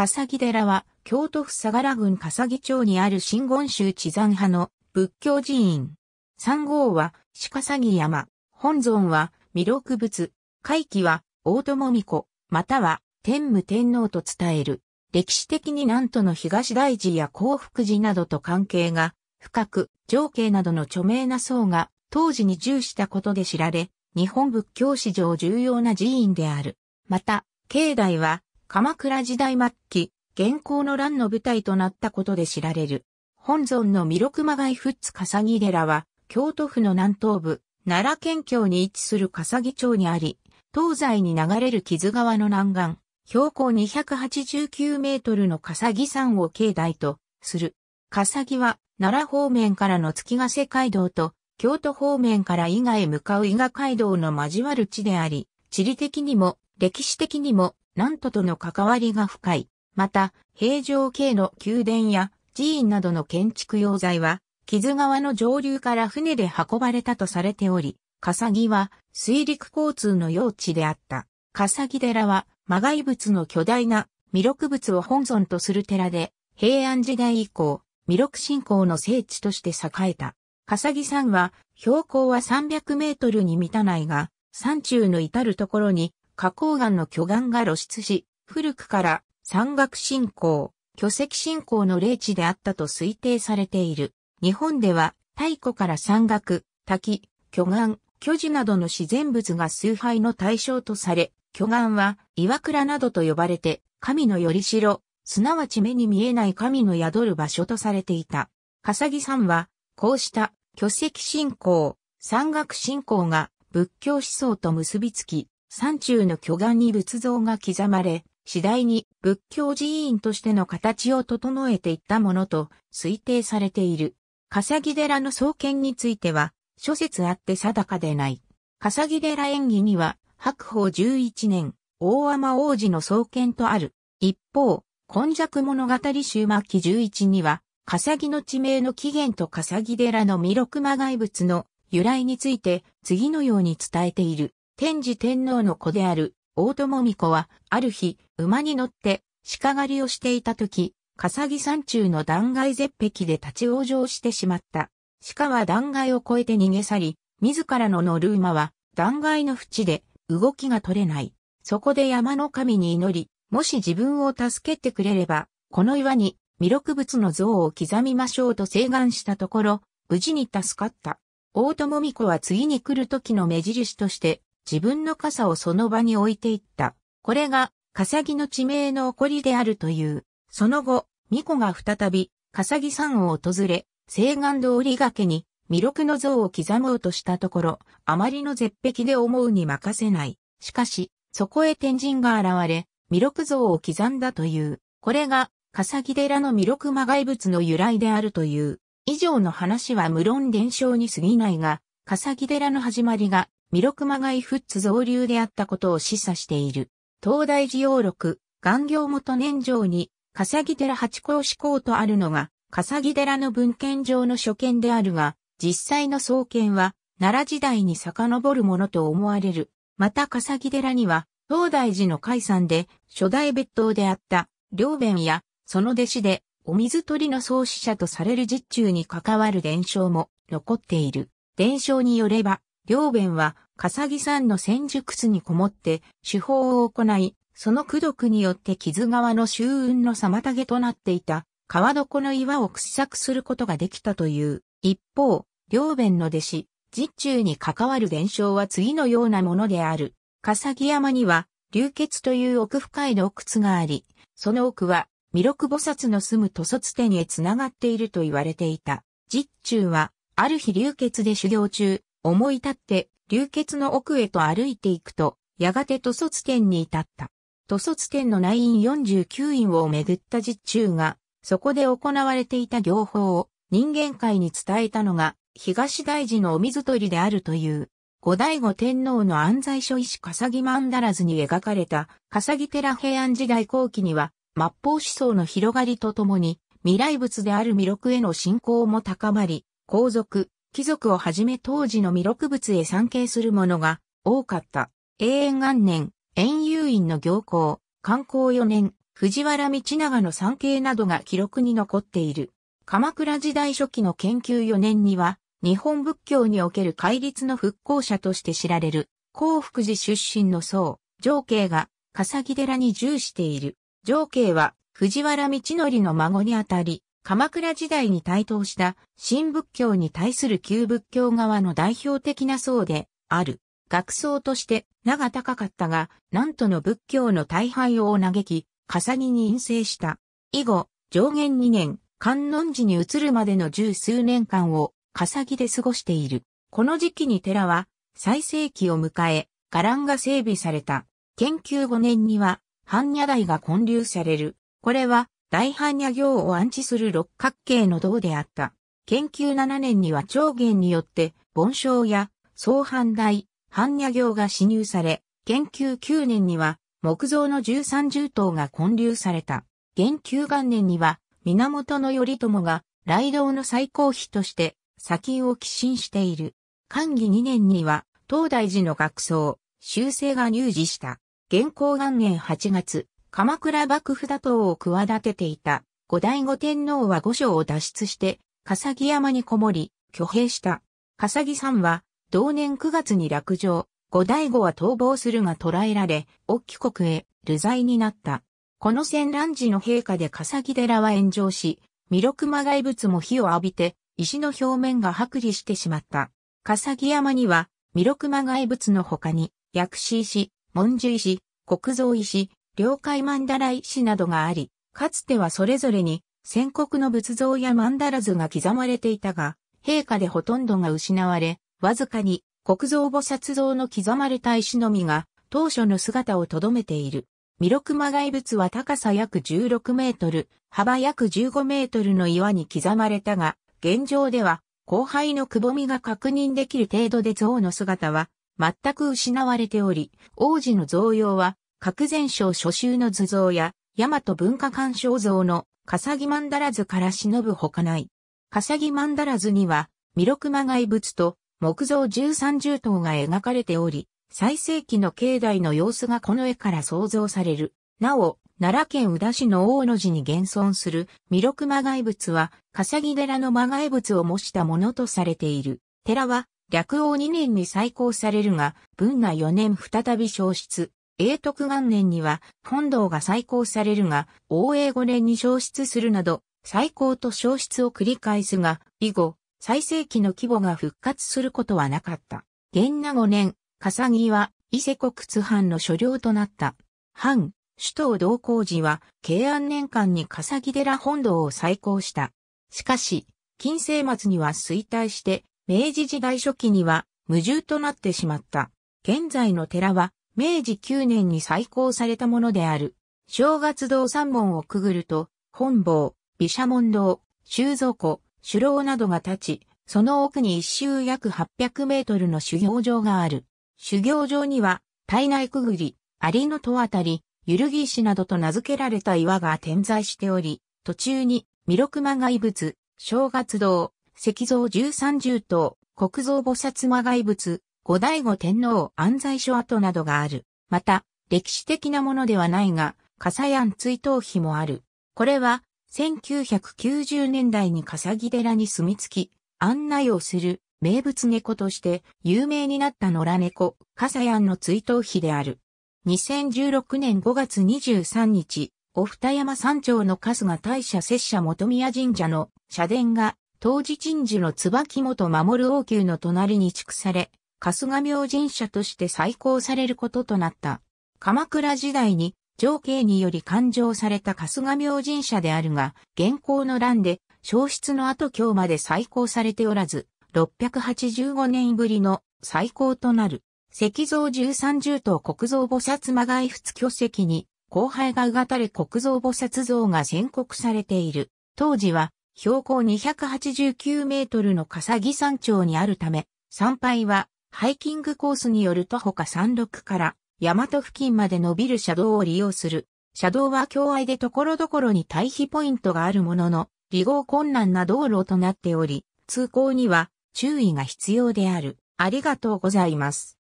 笠木寺は、京都府相良郡笠木町にある新言宗地山派の仏教寺院。三号は、サギ。山。本尊は、弥勒仏。回帰は、大友巫子、または、天武天皇と伝える。歴史的に南都の東大寺や幸福寺などと関係が深く、情景などの著名な僧が当時に重したことで知られ、日本仏教史上重要な寺院である。また、境内は鎌倉時代末期、現行の乱の舞台となったことで知られる。本尊の弥勒熊フッツ。笠木寺は、京都府の南東部、奈良県境に位置する笠木町にあり、東西に流れる木津川の南岸、標高289メートルの笠木山を境内とする。笠木は、奈良方面からの月ヶ瀬街道と、京都方面から伊賀へ向かう伊賀街道の交わる地であり、地理的にも、歴史的にも、なんととの関わりが深い。また、平城系の宮殿や寺院などの建築用材は、木津川の上流から船で運ばれたとされており、笠木は水陸交通の用地であった。笠木寺は、魔外物の巨大な弥勒物を本尊とする寺で、平安時代以降、弥勒信仰の聖地として栄えた。笠木山は、標高は300メートルに満たないが、山中の至るところに花崗岩の巨岩が露出し、古くから山岳信仰、巨石信仰の霊地であったと推定されている。日本では太古から山岳、滝、巨岩、巨樹などの自然物が崇拝の対象とされ、巨岩は岩倉などと呼ばれて、神のよりしろ、すなわち目に見えない神の宿る場所とされていた。笠木さんは、こうした巨石信仰、山岳信仰が仏教思想と結びつき、山中の巨岩に仏像が刻まれ、次第に仏教寺院としての形を整えていったものと推定されている。笠木寺の創建については、諸説あって定かでない。笠木寺演技には、白宝11年、大天王子の創建とある。一方、今弱物語終末期11には、笠木の地名の起源と笠木寺の弥勒魔外物の由来について次のように伝えている。天智天皇の子である大友美子は、ある日、馬に乗って鹿狩りをしていた時、笠木山中の断崖絶壁で立ち往生してしまった。鹿は断崖を越えて逃げ去り、自らの乗る馬は断崖の淵で動きが取れない。そこで山の神に祈り、もし自分を助けてくれれば、この岩に弥勒仏の像を刻みましょうと請願したところ、無事に助かった。大友美子は次に来る時の目印として、自分の傘をその場に置いていった。これが、笠木の地名の起こりであるという。その後、巫女が再び、笠木山を訪れ、西岸通りがけに、弥勒の像を刻もうとしたところ、あまりの絶壁で思うに任せない。しかし、そこへ天神が現れ、弥勒像を刻んだという。これが、笠木寺の弥勒魔外物の由来であるという。以上の話は無論伝承に過ぎないが、笠木寺の始まりが、弥勒熊フッツ造流であったことを示唆している。東大寺要録、元行元年上に、笠木寺八甲志向とあるのが、笠木寺の文献上の所見であるが、実際の創建は、奈良時代に遡るものと思われる。また笠木寺には、東大寺の解山で、初代別当であった、両弁や、その弟子で、お水取りの創始者とされる実中に関わる伝承も残っている。伝承によれば、両弁は、笠木さんの戦術にこもって、手法を行い、その苦毒によって傷側の周運の妨げとなっていた、川床の岩を掘削することができたという。一方、両弁の弟子、実中に関わる伝承は次のようなものである。笠木山には、流血という奥深い洞窟があり、その奥は、弥勒菩薩の住む塗卒天へ繋がっていると言われていた。実中は、ある日流血で修行中、思い立って、流血の奥へと歩いていくと、やがて塗卒店に至った。塗卒店の内院49院をめぐった実中が、そこで行われていた行法を人間界に伝えたのが、東大寺のお水取りであるという、後醍醐天皇の安西書医師笠木曼荼羅図に描かれた、笠木寺平安時代後期には、末法思想の広がりとともに、未来物である弥勒への信仰も高まり、皇族、貴族をはじめ当時の弥勒物へ参詣する者が多かった。永遠元年、遠遊院の行幸、観光4年、藤原道長の参詣などが記録に残っている。鎌倉時代初期の研究4年には、日本仏教における戒律の復興者として知られる、幸福寺出身の僧、上慶が、笠木寺に従している。上慶は、藤原道則の孫にあたり、鎌倉時代に台頭した新仏教に対する旧仏教側の代表的な層である。学僧として名が高かったが、なんとの仏教の大敗を嘆き、笠木に陰性した。以後、上限2年、観音寺に移るまでの十数年間を笠木で過ごしている。この時期に寺は最盛期を迎え、伽藍が整備された。研究5年には、般若台が建立される。これは大般若行を安置する六角形の道であった。研究7年には長元によって、梵章や総藩大、般若行が支入され、研究9年には木造の十三重塔が建立された。元究元年には源頼朝が雷道の最高碑として砂金を寄進している。寛義2年には東大寺の学僧、修正が入寺した。元光元年8月、鎌倉幕府打倒を企てていた後醍醐天皇は御所を脱出して、笠木山にこもり、挙兵した。笠木さんは、同年9月に落城、後醍醐は逃亡するが捕らえられ、沖国へ、流罪になった。この戦乱時の陛下で笠木寺は炎上し、弥勒魔外物も火を浴びて、石の表面が剥離してしまった。笠木山には、弥勒魔外物の他に、薬師石、文殊石、国蔵石、領海曼荼羅石などがあり、かつてはそれぞれに、戦国の仏像や曼荼羅図が刻まれていたが、陛下でほとんどが失われ、わずかに国蔵菩薩像の刻まれた石のみが、当初の姿をとどめている。弥勒魔外物は高さ約16メートル、幅約15メートルの岩に刻まれたが、現状では、後輩のくぼみが確認できる程度で像の姿は、全く失われており、王子の像用は、各前章初集の図像や、大和文化鑑賞像の、笠木曼荼ら図から忍ぶほかない。笠木曼荼ら図には、弥勒魔外仏と木造十三重塔が描かれており、最盛期の境内の様子がこの絵から想像される。なお、奈良県宇田市の大野寺に現存する弥勒魔外仏は、笠木寺の魔外仏を模したものとされている。寺は、略王二年に再興されるが、文が四年再び消失。永徳元年には本堂が再興されるが、応永五年に消失するなど、再興と消失を繰り返すが、以後、最盛期の規模が復活することはなかった。元那五年、笠木は伊勢国津藩の所領となった。藩、首都同行時は、慶安年間に笠木寺本堂を再興した。しかし、近世末には衰退して、明治時代初期には無重となってしまった。現在の寺は明治9年に再興されたものである。正月堂三門をくぐると、本坊、毘沙門堂、修造庫、首楼などが立ち、その奥に一周約800メートルの修行場がある。修行場には、体内くぐり、蟻の戸あたり、ゆるぎ石などと名付けられた岩が点在しており、途中に、弥勒魔外仏、正月堂、石像13十頭、国蔵菩薩魔外仏、後醍醐天皇安在所跡などがある。また、歴史的なものではないが、笠庵追悼碑もある。これは、1990年代に笠木寺に住み着き、案内をする名物猫として有名になった野良猫、笠庵の追悼碑である。2016年5月23日、お二山山頂の春日大社拙者元宮神社の社殿が、当時鎮守の椿元守王宮の隣に築され、春日明神社として再興されることとなった。鎌倉時代に情景により勘定された春日明神社であるが、現行の乱で消失の後今日まで再興されておらず、685年ぶりの再興となる。石像十三重塔国蔵菩薩間外仏巨石に、後輩がうがたれ国蔵菩薩像が宣告されている。当時は、標高289メートルの笠木山頂にあるため、参拝はハイキングコースによると他山麓から大和付近まで伸びる車道を利用する。車道は境愛で所々に対比ポイントがあるものの、利合困難な道路となっており、通行には注意が必要である。ありがとうございます。